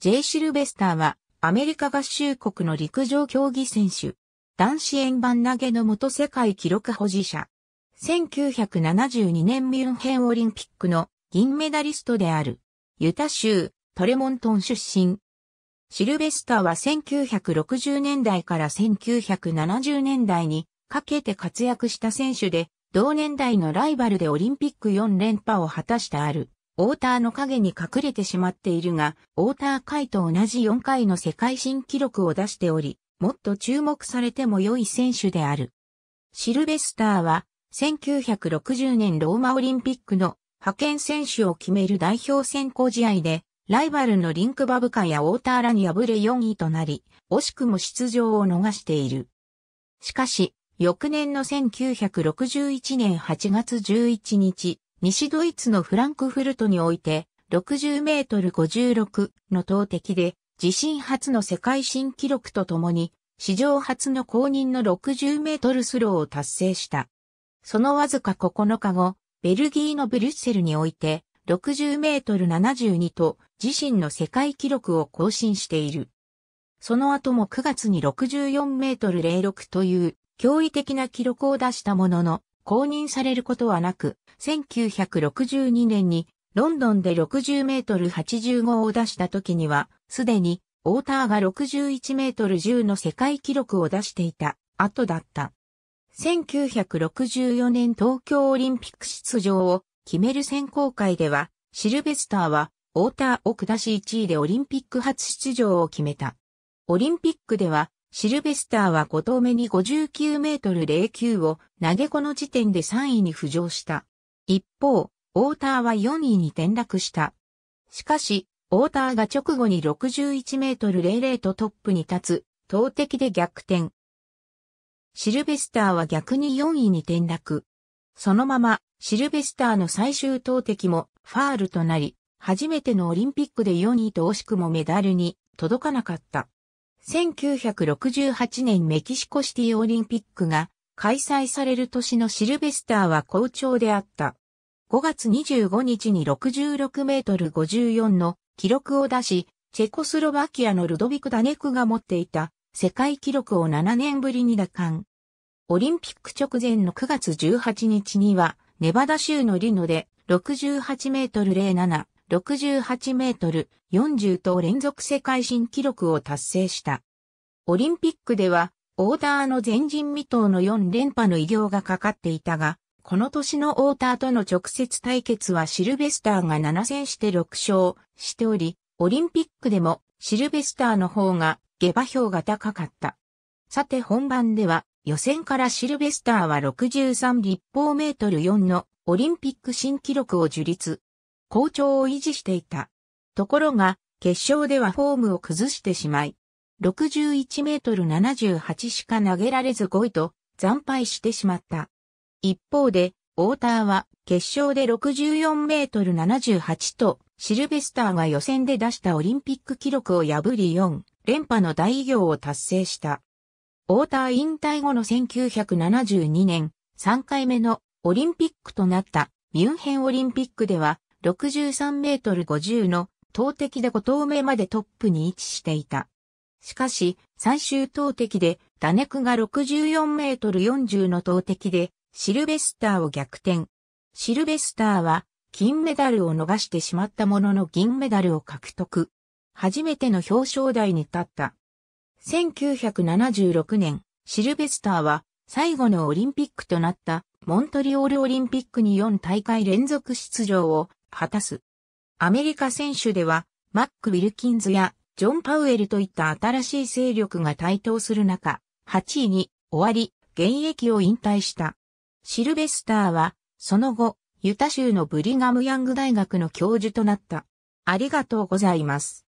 J. シルベスターは、アメリカ合衆国の陸上競技選手。男子円盤投げの元世界記録保持者。1972年ミュンヘンオリンピックの銀メダリストである。ユタ州、トレモントン出身。シルベスターは1960年代から1970年代にかけて活躍した選手で、同年代のライバルでオリンピック4連覇を果たしてある。ウォーターの影に隠れてしまっているが、ウォーター界と同じ4回の世界新記録を出しており、もっと注目されても良い選手である。シルベスターは、1960年ローマオリンピックの派遣選手を決める代表選考試合で、ライバルのリンクバブカやウォーターらに敗れ4位となり、惜しくも出場を逃している。しかし、翌年の1961年8月11日、西ドイツのフランクフルトにおいて、60メートル56の投擲で、自身初の世界新記録とともに、史上初の公認の60メートルスローを達成した。そのわずか9日後、ベルギーのブリュッセルにおいて、60メートル72と自身の世界記録を更新している。その後も9月に64メートル06という驚異的な記録を出したものの、公認されることはなく、1962年にロンドンで60メートル85を出した時には、すでに、オーターが61メートル10の世界記録を出していた後だった。1964年東京オリンピック出場を決める選考会では、シルベスターは、オーターを下し1位でオリンピック初出場を決めた。オリンピックでは、シルベスターは5投目に59メートル09を投げこの時点で3位に浮上した。一方、オーターは4位に転落した。しかし、オーターが直後に61メートル00とトップに立つ、投擲で逆転。シルベスターは逆に4位に転落。そのまま、シルベスターの最終投擲もファールとなり、初めてのオリンピックで4位と惜しくもメダルに届かなかった。1968年メキシコシティオリンピックが開催される年のシルベスターは好調であった。5月25日に66メートル54の記録を出し、チェコスロバキアのルドビク・ダネクが持っていた世界記録を7年ぶりに奪還。オリンピック直前の9月18日には、ネバダ州のリノで68メートル07、68メートル40と連続世界新記録を達成した。オリンピックでは、オーターの前人未到の4連覇の偉業がかかっていたが、この年のオーターとの直接対決はシルベスターが7戦して6勝しており、オリンピックでもシルベスターの方が下馬評が高かった。さて本番では予選からシルベスターは63立方メートル4のオリンピック新記録を樹立。好調を維持していた。ところが、決勝ではフォームを崩してしまい、61メートル78しか投げられず5位と惨敗してしまった。一方で、ウォーターは決勝で64メートル78とシルベスターが予選で出したオリンピック記録を破り4連覇の大偉業を達成した。ウォーター引退後の1972年3回目のオリンピックとなったミュンヘンオリンピックでは63メートル50の投擲で5投目までトップに位置していた。しかし、最終投擲で、ダネクが64メートル40の投擲で、シルベスターを逆転。シルベスターは、金メダルを逃してしまったものの銀メダルを獲得。初めての表彰台に立った。1976年、シルベスターは、最後のオリンピックとなった、モントリオールオリンピックに4大会連続出場を果たす。アメリカ選手では、マック・ウィルキンズやジョン・パウエルといった新しい勢力が台頭する中、8位に終わり、現役を引退した。シルベスターは、その後、ユタ州のブリガムヤング大学の教授となった。ありがとうございます。